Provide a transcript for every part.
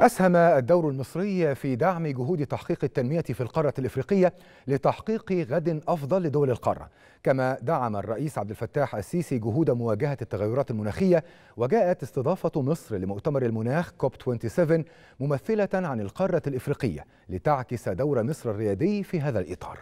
أسهم الدور المصري في دعم جهود تحقيق التنمية في القارة الإفريقية لتحقيق غد أفضل لدول القارة كما دعم الرئيس عبد الفتاح السيسي جهود مواجهة التغيرات المناخية وجاءت استضافة مصر لمؤتمر المناخ كوب 27 ممثلة عن القارة الإفريقية لتعكس دور مصر الريادي في هذا الإطار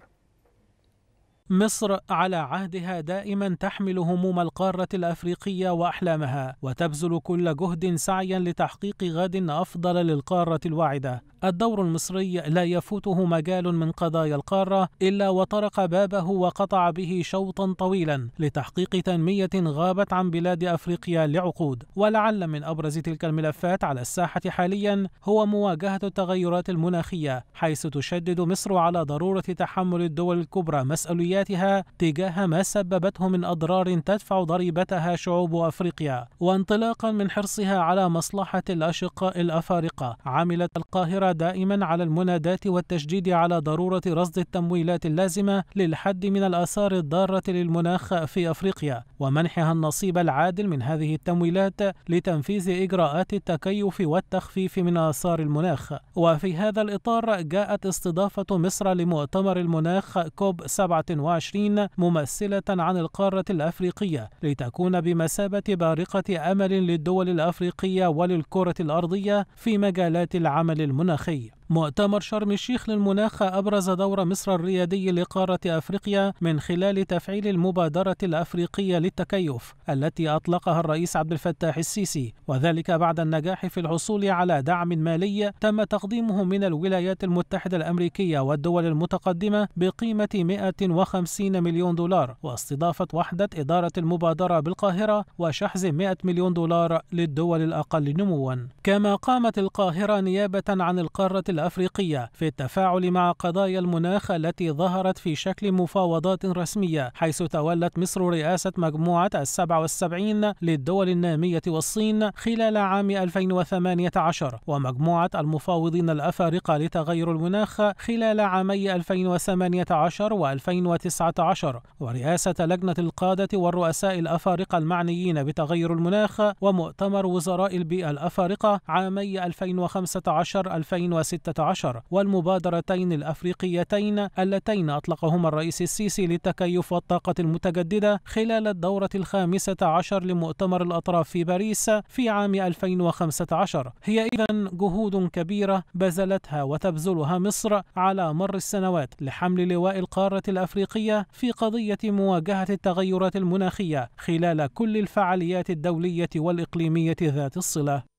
مصر على عهدها دائما تحمل هموم القارة الأفريقية وأحلامها وتبذل كل جهد سعيا لتحقيق غد أفضل للقارة الواعدة الدور المصري لا يفوته مجال من قضايا القارة إلا وطرق بابه وقطع به شوطا طويلا لتحقيق تنمية غابت عن بلاد أفريقيا لعقود ولعل من أبرز تلك الملفات على الساحة حاليا هو مواجهة التغيرات المناخية حيث تشدد مصر على ضرورة تحمل الدول الكبرى مسؤوليات حياتها تجاه ما سببته من أضرار تدفع ضريبتها شعوب أفريقيا وانطلاقا من حرصها على مصلحة الأشقاء الأفارقة عملت القاهرة دائما على المنادات والتشديد على ضرورة رصد التمويلات اللازمة للحد من الآثار الضارة للمناخ في أفريقيا ومنحها النصيب العادل من هذه التمويلات لتنفيذ إجراءات التكيف والتخفيف من آثار المناخ وفي هذا الإطار جاءت استضافة مصر لمؤتمر المناخ كوب 27 2022 ممثلة عن القارة الأفريقية لتكون بمثابة بارقة أمل للدول الأفريقية وللكرة الأرضية في مجالات العمل المناخي مؤتمر شرم الشيخ للمناخ أبرز دور مصر الريادي لقارة أفريقيا من خلال تفعيل المبادرة الأفريقية للتكيف التي أطلقها الرئيس عبد الفتاح السيسي وذلك بعد النجاح في الحصول على دعم مالي تم تقديمه من الولايات المتحدة الأمريكية والدول المتقدمة بقيمة 150 مليون دولار واستضافة وحدة إدارة المبادرة بالقاهرة وشحذ 100 مليون دولار للدول الأقل نموا كما قامت القاهرة نيابة عن القارة الأفريقية في التفاعل مع قضايا المناخ التي ظهرت في شكل مفاوضات رسمية حيث تولت مصر رئاسة مجموعة السبع والسبعين للدول النامية والصين خلال عام 2018 ومجموعة المفاوضين الأفارقة لتغير المناخ خلال عامي 2018 و 2019 ورئاسة لجنة القادة والرؤساء الأفارقة المعنيين بتغير المناخ ومؤتمر وزراء البيئة الأفارقة عامي 2015 2016 عشر والمبادرتين الأفريقيتين اللتين أطلقهما الرئيس السيسي للتكيف والطاقة المتجددة خلال الدورة الخامسة عشر لمؤتمر الأطراف في باريس في عام 2015 هي إذا جهود كبيرة بذلتها وتبذلها مصر على مر السنوات لحمل لواء القارة الأفريقية في قضية مواجهة التغيرات المناخية خلال كل الفعاليات الدولية والإقليمية ذات الصلة